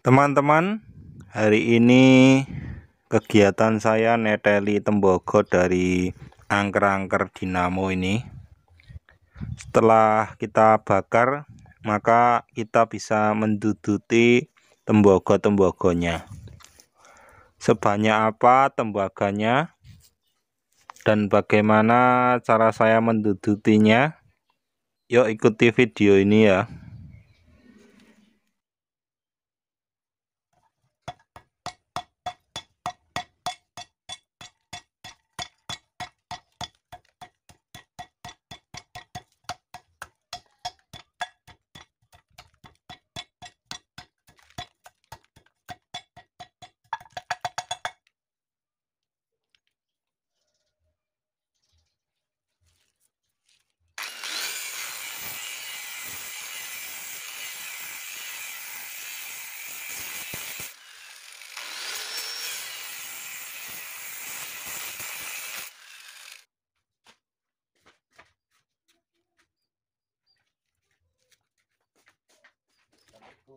Teman-teman, hari ini kegiatan saya neteli tembogo dari angker-angker dinamo ini. Setelah kita bakar, maka kita bisa menduduti tembogo-tembogonya. Sebanyak apa tembaganya dan bagaimana cara saya mendudutinya? Yuk ikuti video ini ya.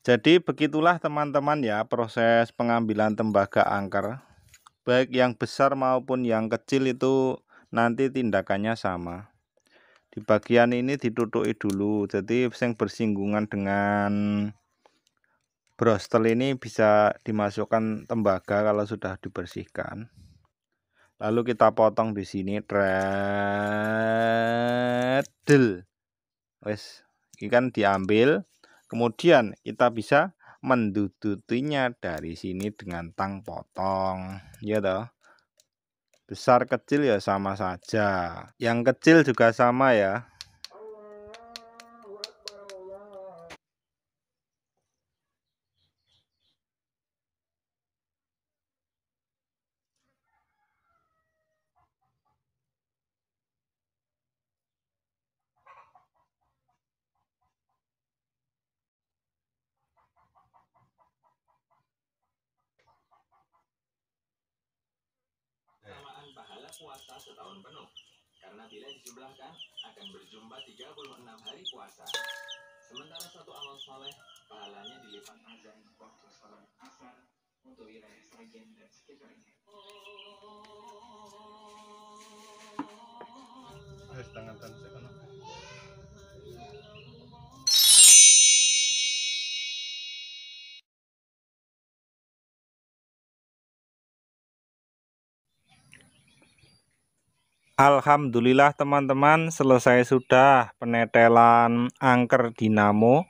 Jadi begitulah teman-teman ya proses pengambilan tembaga angker. Baik yang besar maupun yang kecil itu nanti tindakannya sama. Di bagian ini ditutupi dulu. Jadi yang bersinggungan dengan brostel ini bisa dimasukkan tembaga kalau sudah dibersihkan. Lalu kita potong di sini tredel. Wes, ikan diambil Kemudian kita bisa mendudutinya dari sini dengan tang potong, ya toh. Besar kecil ya sama saja. Yang kecil juga sama ya. puasa setahun penuh. Karena bila dijumlahkan, akan berjumlah 36 hari puasa. Sementara satu amal soleh, pahalanya dilipat azan waktu salat asar untuk wilayah Sragen dan sekitarnya. tangan-tangan eh, Alhamdulillah teman-teman selesai sudah penetelan angker dinamo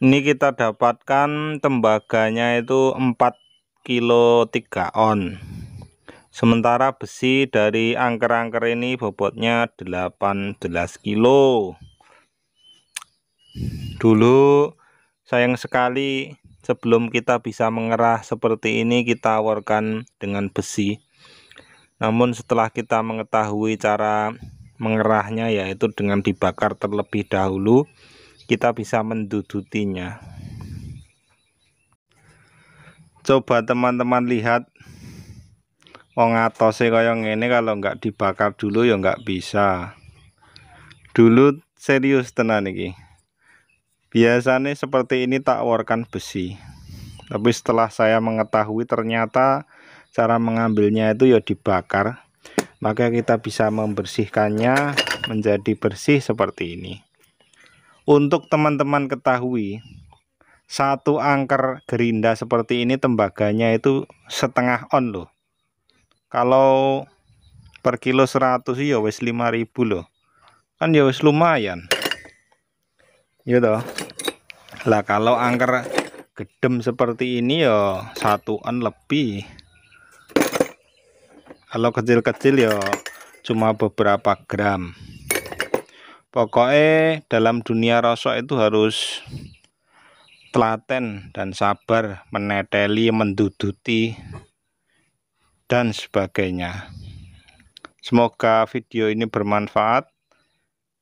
ini kita dapatkan tembaganya itu 4 kilo 3 on sementara besi dari angker-angker ini bobotnya 18 kilo dulu sayang sekali sebelum kita bisa mengerah seperti ini kita warkan dengan besi namun setelah kita mengetahui cara mengerahnya yaitu dengan dibakar terlebih dahulu, kita bisa mendudutinya. Coba teman-teman lihat wong oh, atose kaya kalau nggak dibakar dulu ya nggak bisa. Dulu serius tenan ini Biasanya seperti ini tak warkan besi. Tapi setelah saya mengetahui ternyata cara mengambilnya itu ya dibakar maka kita bisa membersihkannya menjadi bersih seperti ini untuk teman-teman ketahui satu angker gerinda seperti ini tembaganya itu setengah on loh kalau per kilo 100 ya wis 5000 loh kan ya wis lumayan gitu lah kalau angker gedem seperti ini ya satuan lebih kalau kecil-kecil ya cuma beberapa gram pokoknya dalam dunia rosok itu harus telaten dan sabar meneteli menduduti dan sebagainya semoga video ini bermanfaat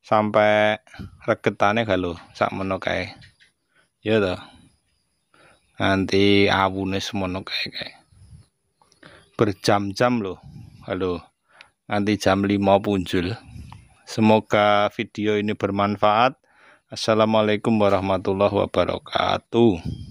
sampai regetannya kalau sak menokai. ya toh nanti awune menokai kae berjam-jam loh Halo. Nanti jam 5 punjul. Semoga video ini bermanfaat. Assalamualaikum warahmatullahi wabarakatuh.